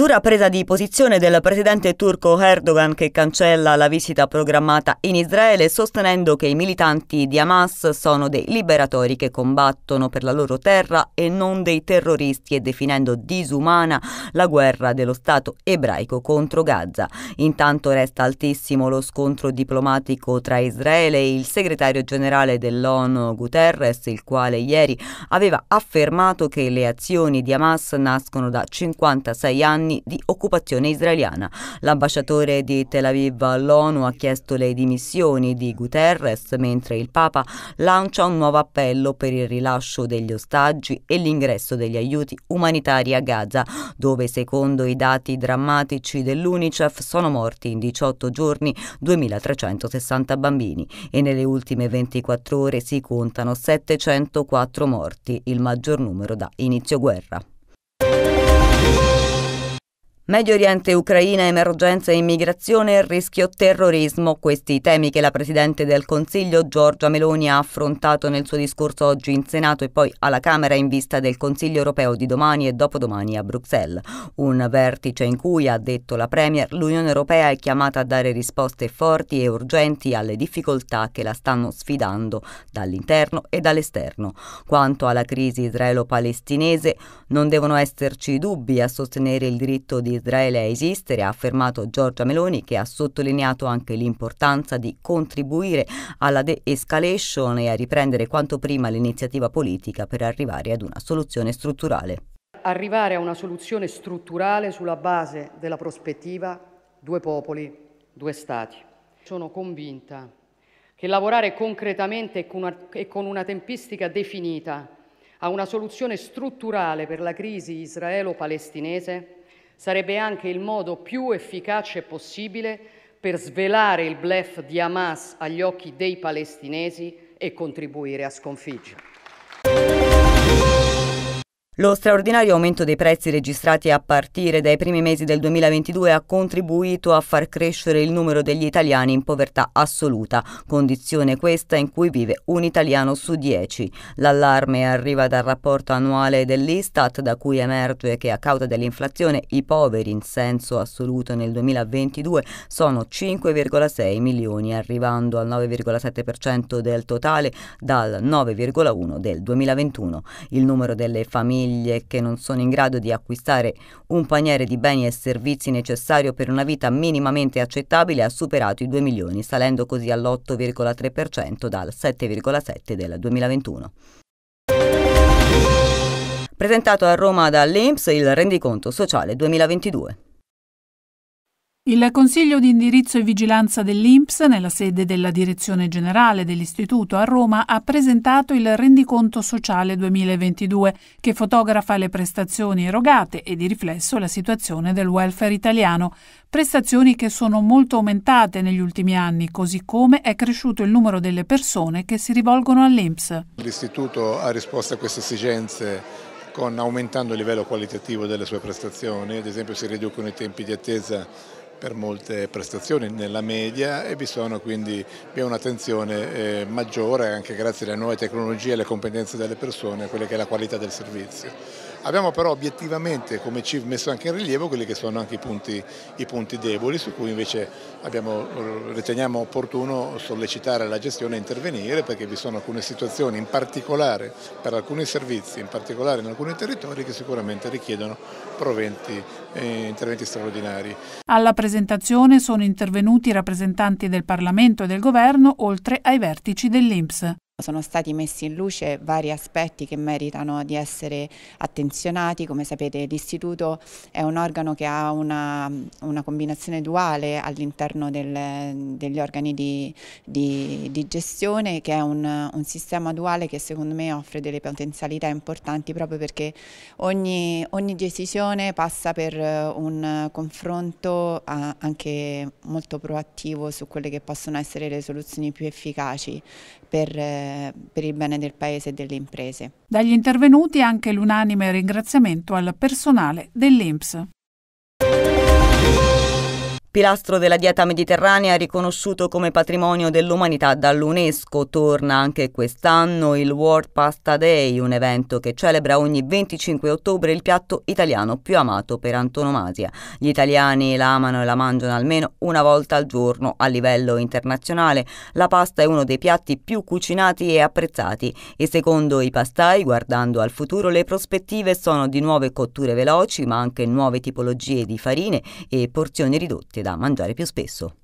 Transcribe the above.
Dura presa di posizione del presidente turco Erdogan che cancella la visita programmata in Israele sostenendo che i militanti di Hamas sono dei liberatori che combattono per la loro terra e non dei terroristi e definendo disumana la guerra dello Stato ebraico contro Gaza. Intanto resta altissimo lo scontro diplomatico tra Israele e il segretario generale dell'ONU Guterres, il quale ieri aveva affermato che le azioni di Hamas nascono da 56 anni anni di occupazione israeliana. L'ambasciatore di Tel Aviv all'ONU ha chiesto le dimissioni di Guterres, mentre il Papa lancia un nuovo appello per il rilascio degli ostaggi e l'ingresso degli aiuti umanitari a Gaza, dove secondo i dati drammatici dell'UNICEF sono morti in 18 giorni 2360 bambini e nelle ultime 24 ore si contano 704 morti, il maggior numero da inizio guerra. Medio Oriente, Ucraina, emergenza, immigrazione e rischio terrorismo, questi temi che la Presidente del Consiglio Giorgia Meloni ha affrontato nel suo discorso oggi in Senato e poi alla Camera in vista del Consiglio europeo di domani e dopodomani a Bruxelles. Un vertice in cui, ha detto la Premier, l'Unione europea è chiamata a dare risposte forti e urgenti alle difficoltà che la stanno sfidando dall'interno e dall'esterno. Quanto alla crisi israelo-palestinese, non devono esserci dubbi a sostenere il diritto di Israele a esistere, ha affermato Giorgia Meloni che ha sottolineato anche l'importanza di contribuire alla de-escalation e a riprendere quanto prima l'iniziativa politica per arrivare ad una soluzione strutturale. Arrivare a una soluzione strutturale sulla base della prospettiva due popoli, due stati. Sono convinta che lavorare concretamente e con una tempistica definita a una soluzione strutturale per la crisi israelo-palestinese sarebbe anche il modo più efficace possibile per svelare il blef di Hamas agli occhi dei palestinesi e contribuire a sconfiggerlo. Lo straordinario aumento dei prezzi registrati a partire dai primi mesi del 2022 ha contribuito a far crescere il numero degli italiani in povertà assoluta, condizione questa in cui vive un italiano su dieci. L'allarme arriva dal rapporto annuale dell'Istat da cui emerge che a causa dell'inflazione i poveri in senso assoluto nel 2022 sono 5,6 milioni, arrivando al 9,7% del totale dal 9,1 del 2021. Il numero delle famiglie famiglie che non sono in grado di acquistare un paniere di beni e servizi necessario per una vita minimamente accettabile ha superato i 2 milioni, salendo così all'8,3% dal 7,7 del 2021. Presentato a Roma dall'INPS il rendiconto sociale 2022. Il Consiglio di indirizzo e vigilanza dell'INPS, nella sede della Direzione Generale dell'Istituto a Roma, ha presentato il Rendiconto Sociale 2022, che fotografa le prestazioni erogate e di riflesso la situazione del welfare italiano, prestazioni che sono molto aumentate negli ultimi anni, così come è cresciuto il numero delle persone che si rivolgono all'INPS. L'Istituto ha risposto a queste esigenze con, aumentando il livello qualitativo delle sue prestazioni, ad esempio si riducono i tempi di attesa per molte prestazioni nella media e vi sono quindi vi è un'attenzione eh, maggiore anche grazie alle nuove tecnologie e alle competenze delle persone a quella che è la qualità del servizio. Abbiamo però obiettivamente come CIV messo anche in rilievo quelli che sono anche i punti, i punti deboli su cui invece abbiamo, eh, riteniamo opportuno sollecitare la gestione a intervenire perché vi sono alcune situazioni in particolare per alcuni servizi, in particolare in alcuni territori che sicuramente richiedono proventi e eh, interventi straordinari. Alla presentazione sono intervenuti i rappresentanti del Parlamento e del Governo oltre ai vertici dell'Inps sono stati messi in luce vari aspetti che meritano di essere attenzionati, come sapete l'istituto è un organo che ha una, una combinazione duale all'interno degli organi di, di, di, gestione che è un, un, sistema duale che secondo me offre delle potenzialità importanti proprio perché ogni, ogni decisione passa per eh, un confronto a, anche molto proattivo su quelle che possono essere le soluzioni più efficaci per eh, per il bene del Paese e delle imprese. Dagli intervenuti anche l'unanime ringraziamento al personale dell'INPS. Pilastro della dieta mediterranea riconosciuto come patrimonio dell'umanità dall'UNESCO, torna anche quest'anno il World Pasta Day, un evento che celebra ogni 25 ottobre il piatto italiano più amato per antonomasia. Gli italiani la amano e la mangiano almeno una volta al giorno a livello internazionale. La pasta è uno dei piatti più cucinati e apprezzati e secondo i pastai, guardando al futuro, le prospettive sono di nuove cotture veloci, ma anche nuove tipologie di farine e porzioni ridotte da mangiare più spesso.